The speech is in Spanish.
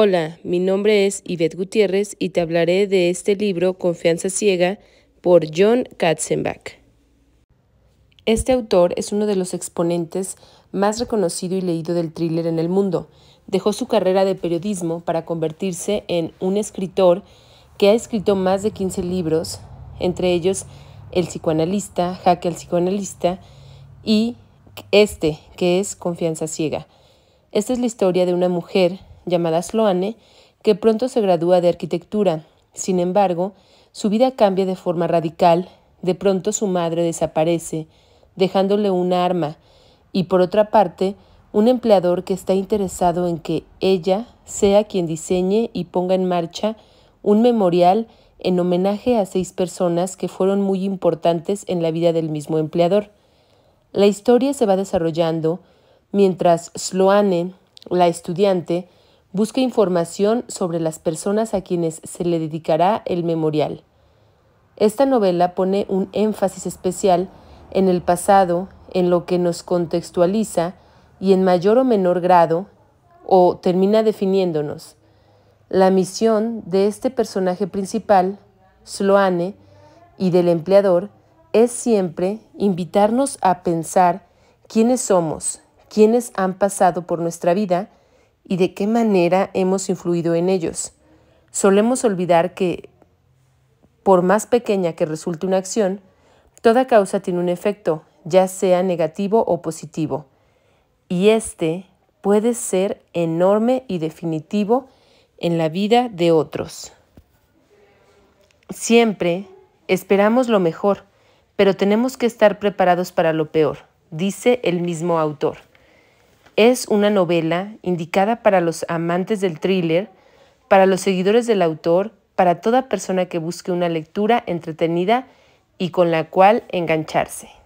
Hola, mi nombre es Yvette Gutiérrez y te hablaré de este libro Confianza Ciega por John Katzenbach. Este autor es uno de los exponentes más reconocido y leído del thriller en el mundo. Dejó su carrera de periodismo para convertirse en un escritor que ha escrito más de 15 libros, entre ellos El psicoanalista, Jaque El psicoanalista y este, que es Confianza Ciega. Esta es la historia de una mujer llamada Sloane, que pronto se gradúa de arquitectura. Sin embargo, su vida cambia de forma radical. De pronto su madre desaparece, dejándole una arma, y por otra parte, un empleador que está interesado en que ella sea quien diseñe y ponga en marcha un memorial en homenaje a seis personas que fueron muy importantes en la vida del mismo empleador. La historia se va desarrollando mientras Sloane, la estudiante, Busca información sobre las personas a quienes se le dedicará el memorial. Esta novela pone un énfasis especial en el pasado, en lo que nos contextualiza y en mayor o menor grado, o termina definiéndonos. La misión de este personaje principal, Sloane, y del empleador es siempre invitarnos a pensar quiénes somos, quiénes han pasado por nuestra vida y de qué manera hemos influido en ellos. Solemos olvidar que, por más pequeña que resulte una acción, toda causa tiene un efecto, ya sea negativo o positivo. Y este puede ser enorme y definitivo en la vida de otros. Siempre esperamos lo mejor, pero tenemos que estar preparados para lo peor, dice el mismo autor. Es una novela indicada para los amantes del thriller, para los seguidores del autor, para toda persona que busque una lectura entretenida y con la cual engancharse.